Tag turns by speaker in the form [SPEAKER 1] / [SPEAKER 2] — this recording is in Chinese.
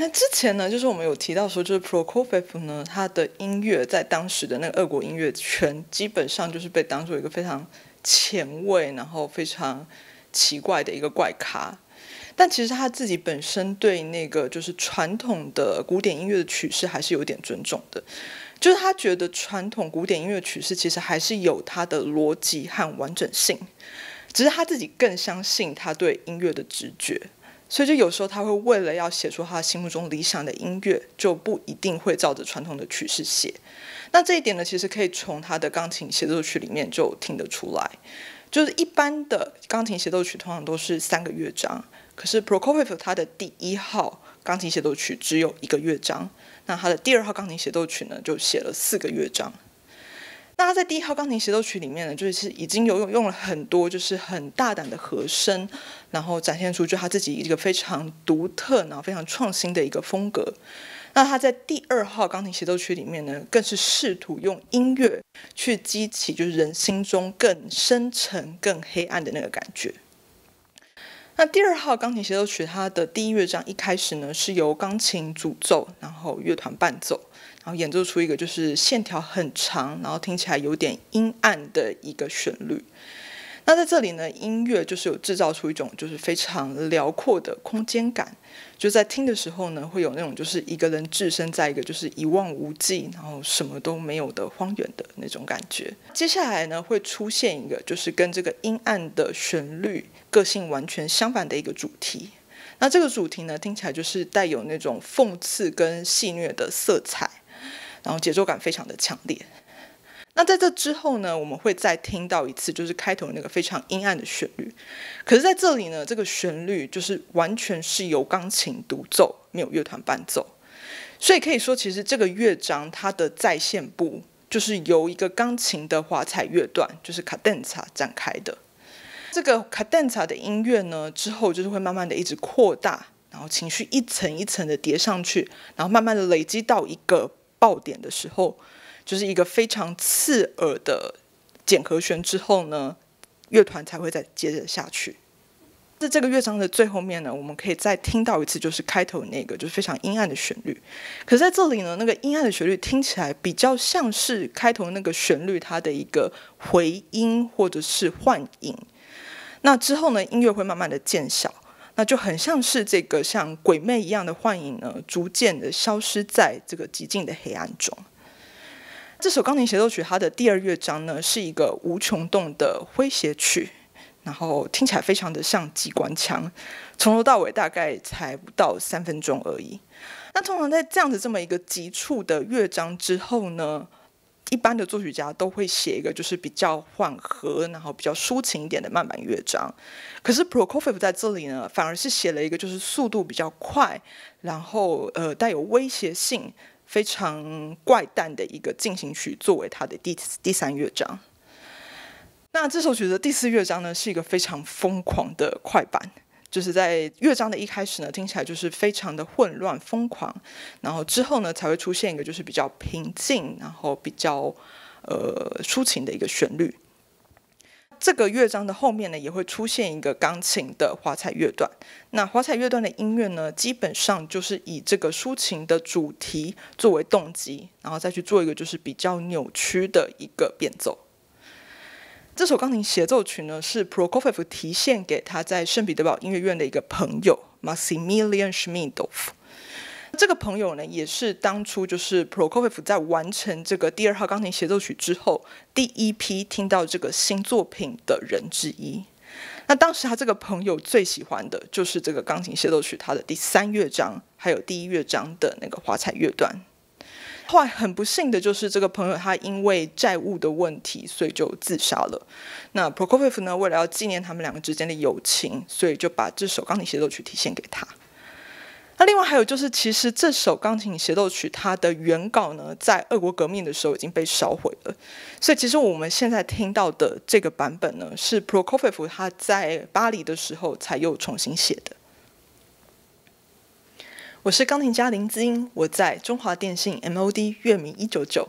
[SPEAKER 1] 那之前呢，就是我们有提到说，就是 Prokofiev 呢，他的音乐在当时的那个俄国音乐圈，基本上就是被当做一个非常前卫，然后非常奇怪的一个怪咖。但其实他自己本身对那个就是传统的古典音乐的曲式还是有点尊重的，就是他觉得传统古典音乐曲式其实还是有它的逻辑和完整性，只是他自己更相信他对音乐的直觉。所以就有时候他会为了要写出他心目中理想的音乐，就不一定会照着传统的曲式写。那这一点呢，其实可以从他的钢琴协奏曲里面就听得出来。就是一般的钢琴协奏曲通常都是三个乐章，可是 Prokofiev 他的第一号钢琴协奏曲只有一个乐章，那他的第二号钢琴协奏曲呢，就写了四个乐章。那他在第一号钢琴协奏曲里面呢，就是已经有用用了很多就是很大胆的和声，然后展现出就他自己一个非常独特，然后非常创新的一个风格。那他在第二号钢琴协奏曲里面呢，更是试图用音乐去激起就是人心中更深沉、更黑暗的那个感觉。那第二号钢琴协奏曲它的第一乐章一开始呢，是由钢琴主奏，然后乐团伴奏。然后演奏出一个就是线条很长，然后听起来有点阴暗的一个旋律。那在这里呢，音乐就是有制造出一种就是非常辽阔的空间感，就在听的时候呢，会有那种就是一个人置身在一个就是一望无际，然后什么都没有的荒原的那种感觉。接下来呢，会出现一个就是跟这个阴暗的旋律个性完全相反的一个主题。那这个主题呢，听起来就是带有那种讽刺跟戏谑的色彩。然后节奏感非常的强烈。那在这之后呢，我们会再听到一次，就是开头那个非常阴暗的旋律。可是在这里呢，这个旋律就是完全是由钢琴独奏，没有乐团伴奏。所以可以说，其实这个乐章它的再现部就是由一个钢琴的华彩乐段，就是 cadenza 展开的。这个 cadenza 的音乐呢，之后就是会慢慢的一直扩大，然后情绪一层一层的叠上去，然后慢慢的累积到一个。爆点的时候，就是一个非常刺耳的减和弦之后呢，乐团才会再接着下去。在这个乐章的最后面呢，我们可以再听到一次，就是开头那个就是非常阴暗的旋律。可是在这里呢，那个阴暗的旋律听起来比较像是开头那个旋律它的一个回音或者是幻影。那之后呢，音乐会慢慢的渐小。那就很像是这个像鬼魅一样的幻影呢，逐渐的消失在这个寂静的黑暗中。这首钢琴协奏曲它的第二乐章呢，是一个无穷动的诙谐曲，然后听起来非常的像机关枪，从头到尾大概才不到三分钟而已。那通常在这样子这么一个急促的乐章之后呢？一般的作曲家都会写一个就是比较缓和，然后比较抒情一点的慢慢乐章，可是 Prokofiev 在这里呢，反而是写了一个就是速度比较快，然后呃带有威胁性、非常怪诞的一个进行曲作为他的第第三乐章。那这首曲的第四乐章呢，是一个非常疯狂的快板。就是在乐章的一开始呢，听起来就是非常的混乱疯狂，然后之后呢才会出现一个就是比较平静，然后比较呃抒情的一个旋律。这个乐章的后面呢也会出现一个钢琴的华彩乐段。那华彩乐段的音乐呢，基本上就是以这个抒情的主题作为动机，然后再去做一个就是比较扭曲的一个变奏。这首钢琴协奏曲呢，是 Prokofiev 提献给他在圣彼得堡音乐院的一个朋友 Maximilian Schmidov。这个朋友呢，也是当初就是 Prokofiev 在完成这个第二号钢琴协奏曲之后，第一批听到这个新作品的人之一。那当时他这个朋友最喜欢的就是这个钢琴协奏曲它的第三乐章，还有第一乐章的那个华彩乐段。后来很不幸的就是这个朋友，他因为债务的问题，所以就自杀了。那 Prokofiev 呢，为了要纪念他们两个之间的友情，所以就把这首钢琴协奏曲体献给他。那另外还有就是，其实这首钢琴协奏曲它的原稿呢，在俄国革命的时候已经被烧毁了，所以其实我们现在听到的这个版本呢，是 Prokofiev 他在巴黎的时候才又重新写的。我是钢琴家林子英，我在中华电信 MOD 月明一九九。